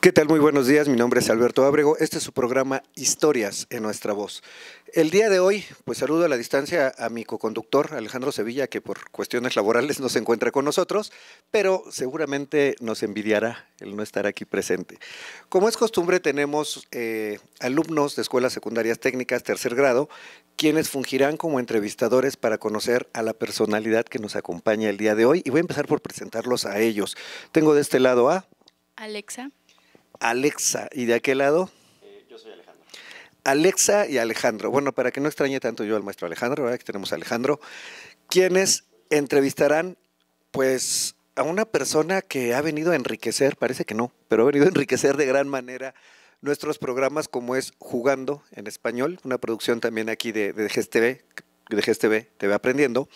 ¿Qué tal? Muy buenos días, mi nombre es Alberto Ábrego, este es su programa Historias en nuestra voz. El día de hoy, pues saludo a la distancia a mi coconductor Alejandro Sevilla, que por cuestiones laborales no se encuentra con nosotros, pero seguramente nos envidiará el no estar aquí presente. Como es costumbre, tenemos eh, alumnos de escuelas secundarias técnicas tercer grado, quienes fungirán como entrevistadores para conocer a la personalidad que nos acompaña el día de hoy, y voy a empezar por presentarlos a ellos. Tengo de este lado a... Alexa. Alexa. ¿Y de aquel lado? Eh, yo soy Alejandro. Alexa y Alejandro. Bueno, para que no extrañe tanto yo al maestro Alejandro, ahora que tenemos a Alejandro, quienes entrevistarán, pues, a una persona que ha venido a enriquecer, parece que no, pero ha venido a enriquecer de gran manera nuestros programas como es Jugando en Español, una producción también aquí de, de GSTV, de GSTV, TV Aprendiendo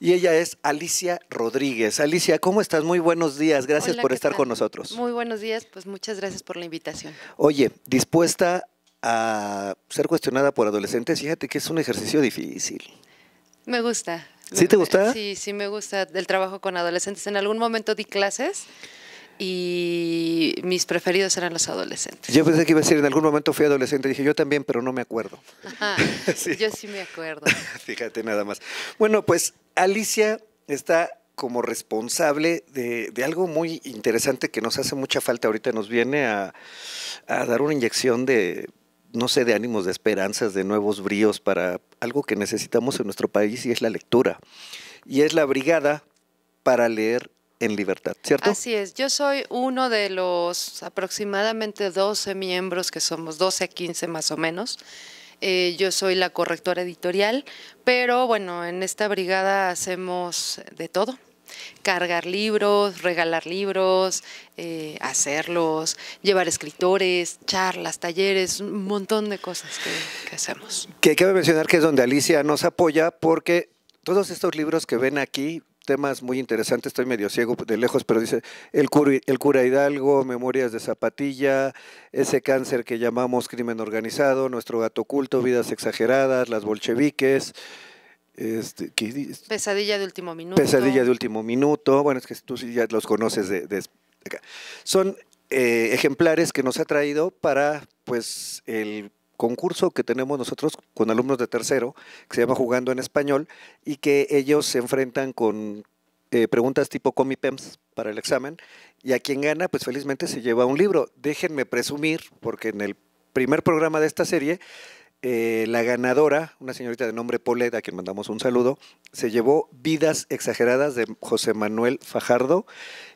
y ella es Alicia Rodríguez. Alicia, ¿cómo estás? Muy buenos días, gracias por estar con nosotros. Muy buenos días, pues muchas gracias por la invitación. Oye, dispuesta a ser cuestionada por adolescentes, fíjate que es un ejercicio difícil. Me gusta. ¿Sí te gusta? Sí, sí me gusta el trabajo con adolescentes. En algún momento di clases y mis preferidos eran los adolescentes. Yo pensé que iba a decir, en algún momento fui adolescente, dije yo también, pero no me acuerdo. Yo sí me acuerdo. Fíjate nada más. Bueno, pues Alicia está como responsable de, de, algo muy interesante que nos hace mucha falta ahorita, nos viene a, a dar una inyección de, no sé, de ánimos, de esperanzas, de nuevos bríos para algo que necesitamos en nuestro país y es la lectura. Y es la brigada para leer en libertad, ¿cierto? Así es, yo soy uno de los aproximadamente 12 miembros que somos, 12 a 15 más o menos. Eh, yo soy la correctora editorial, pero bueno, en esta brigada hacemos de todo, cargar libros, regalar libros, eh, hacerlos, llevar escritores, charlas, talleres, un montón de cosas que, que, hacemos. Que cabe mencionar que es donde Alicia nos apoya porque todos estos libros que ven aquí temas muy interesantes, estoy medio ciego de lejos, pero dice, el, cura, el cura Hidalgo, Memorias de Zapatilla, ese cáncer que llamamos crimen organizado, nuestro gato oculto, vidas exageradas, las bolcheviques. Este, Pesadilla de último minuto. Pesadilla de último minuto. Bueno, es que tú ya los conoces de, Son eh, ejemplares que nos ha traído para pues el concurso que tenemos nosotros con alumnos de tercero, que se llama Jugando en Español, y que ellos se enfrentan con eh, preguntas tipo Comipems para el examen, y a quien gana, pues felizmente se lleva un libro. Déjenme presumir, porque en el primer programa de esta serie eh, la ganadora, una señorita de nombre Poleda, a quien mandamos un saludo, se llevó Vidas Exageradas de José Manuel Fajardo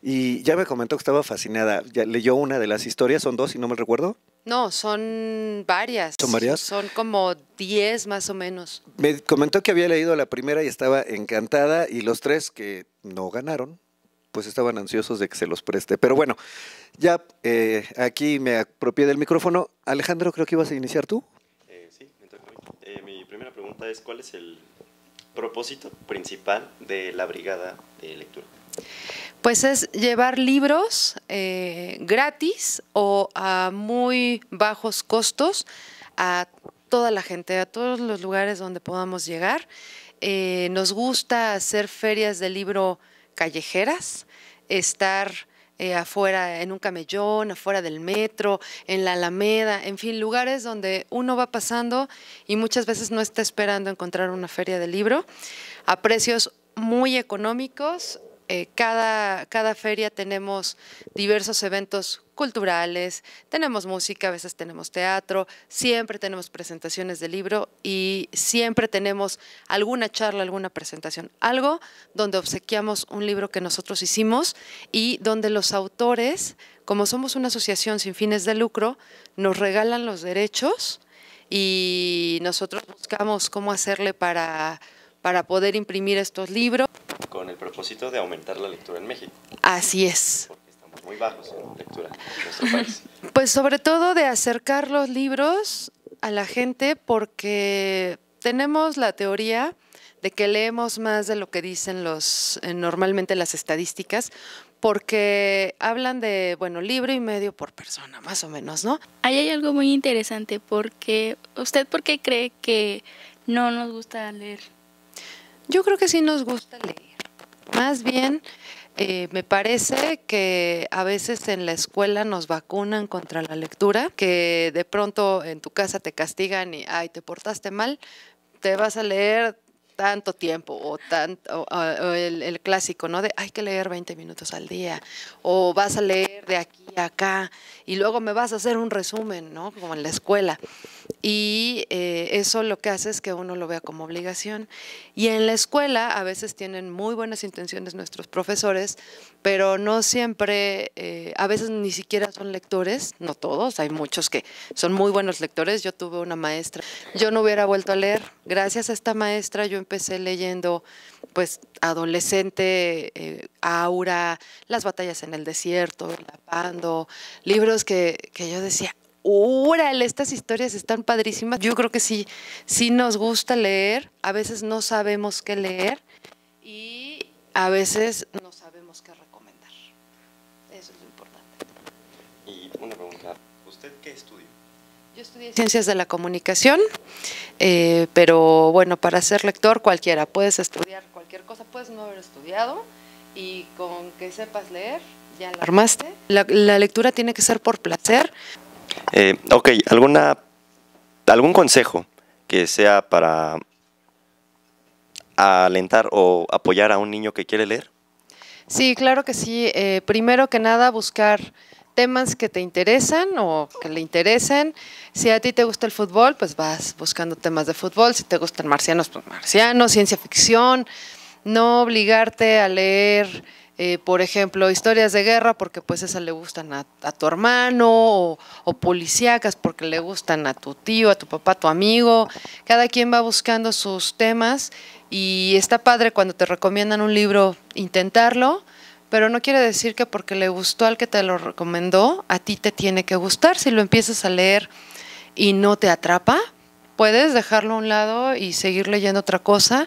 y ya me comentó que estaba fascinada. Ya leyó una de las historias, son dos, si no me recuerdo. No, son varias. ¿Son varias? Son como diez más o menos. Me comentó que había leído la primera y estaba encantada y los tres que no ganaron, pues estaban ansiosos de que se los preste. Pero bueno, ya eh, aquí me apropié del micrófono. Alejandro, creo que ibas a iniciar tú. ¿cuál es el propósito principal de la brigada de lectura? Pues es llevar libros eh, gratis o a muy bajos costos a toda la gente, a todos los lugares donde podamos llegar. Eh, nos gusta hacer ferias de libro callejeras, estar eh, afuera, en un camellón, afuera del metro, en la Alameda, en fin, lugares donde uno va pasando y muchas veces no está esperando encontrar una feria de libro a precios muy económicos, eh, cada, cada feria tenemos diversos eventos culturales, tenemos música, a veces tenemos teatro, siempre tenemos presentaciones de libro y siempre tenemos alguna charla, alguna presentación, algo donde obsequiamos un libro que nosotros hicimos y donde los autores, como somos una asociación sin fines de lucro, nos regalan los derechos y nosotros buscamos cómo hacerle para poder imprimir estos libros con el propósito de aumentar la lectura en México. Así es. Porque estamos muy bajos en lectura en nuestro país. Pues sobre todo de acercar los libros a la gente porque tenemos la teoría de que leemos más de lo que dicen los eh, normalmente las estadísticas porque hablan de, bueno, libro y medio por persona, más o menos, ¿no? Ahí hay algo muy interesante porque usted por qué cree que no nos gusta leer yo creo que sí nos gusta leer. Más bien, eh, me parece que a veces en la escuela nos vacunan contra la lectura, que de pronto en tu casa te castigan y, ay, te portaste mal, te vas a leer tanto tiempo o, el, el, clásico, ¿no? De hay que leer 20 minutos al día o vas a leer de aquí acá, y luego me vas a hacer un resumen, ¿no? Como en la escuela. Y eh, eso lo que hace es que uno lo vea como obligación. Y en la escuela a veces tienen muy buenas intenciones nuestros profesores, pero no siempre, eh, a veces ni siquiera son lectores, no todos, hay muchos que son muy buenos lectores. Yo tuve una maestra, yo no hubiera vuelto a leer. Gracias a esta maestra yo empecé leyendo, pues, adolescente. Eh, Aura, Las batallas en el desierto, Lapando, libros que, yo decía, ¡ural! estas historias están padrísimas. Yo creo que sí, sí nos gusta leer, a veces no sabemos qué leer y a veces no sabemos qué recomendar. Eso es lo importante. Y una pregunta, ¿usted qué estudia? Yo estudié ciencias de la comunicación, eh, pero bueno, para ser lector cualquiera, puedes estudiar cualquier cosa, puedes no haber estudiado y con que sepas leer, ya la armaste. La, lectura tiene que ser por placer. Eh, ok, ¿alguna, ¿algún consejo que sea para alentar o apoyar a un niño que quiere leer? Sí, claro que sí. Eh, primero que nada, buscar temas que te interesan o que le interesen. Si a ti te gusta el fútbol, pues vas buscando temas de fútbol. Si te gustan marcianos, pues marcianos, ciencia ficción, no obligarte a leer, eh, por ejemplo, historias de guerra porque pues esas le gustan a, tu hermano o, o, policíacas porque le gustan a tu tío, a tu papá, a tu amigo. Cada quien va buscando sus temas y está padre cuando te recomiendan un libro intentarlo, pero no quiere decir que porque le gustó al que te lo recomendó, a ti te tiene que gustar. Si lo empiezas a leer y no te atrapa, puedes dejarlo a un lado y seguir leyendo otra cosa.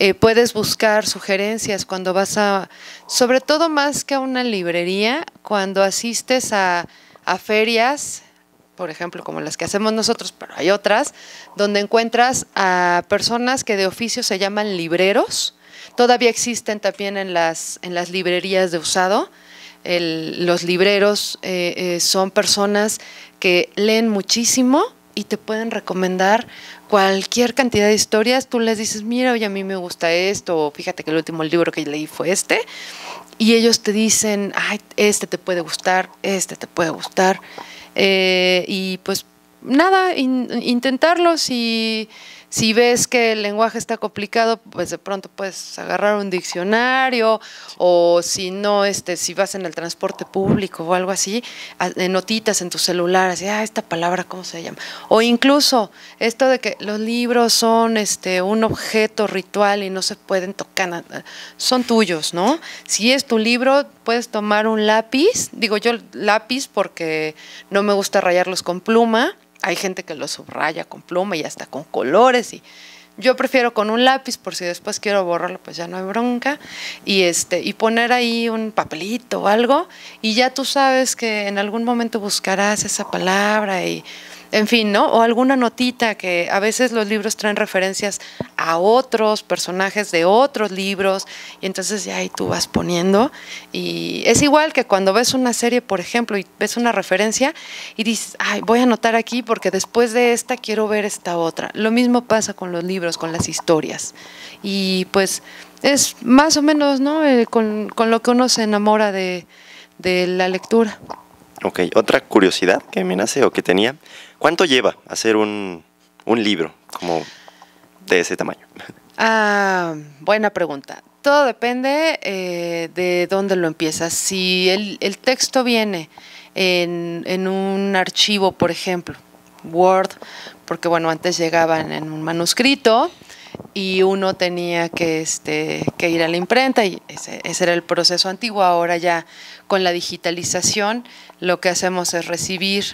Eh, puedes buscar sugerencias cuando vas a, sobre todo más que a una librería, cuando asistes a, ferias, por ejemplo, como las que hacemos nosotros, pero hay otras, donde encuentras a personas que de oficio se llaman libreros. Todavía existen también en las, en las librerías de usado. los libreros eh, eh, son personas que leen muchísimo, y te pueden recomendar cualquier cantidad de historias. Tú les dices, mira, oye, a mí me gusta esto, fíjate que el último libro que leí fue este. Y ellos te dicen, ay, este te puede gustar, este te puede gustar. Eh, y pues nada, intentarlos intentarlo. Si ves que el lenguaje está complicado, pues de pronto puedes agarrar un diccionario o si no, este, si vas en el transporte público o algo así, notitas en tu celular, así, ah, esta palabra, ¿cómo se llama? O incluso esto de que los libros son este, un objeto ritual y no se pueden tocar, son tuyos, ¿no? Si es tu libro, puedes tomar un lápiz, digo yo lápiz porque no me gusta rayarlos con pluma, hay gente que lo subraya con pluma y hasta con colores y yo prefiero con un lápiz por si después quiero borrarlo, pues ya no hay bronca y este y poner ahí un papelito o algo y ya tú sabes que en algún momento buscarás esa palabra y en fin, ¿no? O alguna notita que a veces los libros traen referencias a otros personajes de otros libros y entonces ya ahí tú vas poniendo y es igual que cuando ves una serie, por ejemplo, y ves una referencia y dices, ay, voy a anotar aquí porque después de esta quiero ver esta otra. Lo mismo pasa con los libros, con las historias y pues es más o menos, ¿no? Eh, con, lo que uno se enamora de, de la lectura. Ok, otra curiosidad que me nace o que tenía, ¿cuánto lleva hacer un, un libro como de ese tamaño? Ah, buena pregunta. Todo depende eh, de dónde lo empiezas. Si el, el texto viene en, en, un archivo, por ejemplo, Word, porque bueno, antes llegaban en un manuscrito, y uno tenía este, que, ir a la imprenta y ese, ese, era el proceso antiguo. Ahora ya con la digitalización lo que hacemos es recibir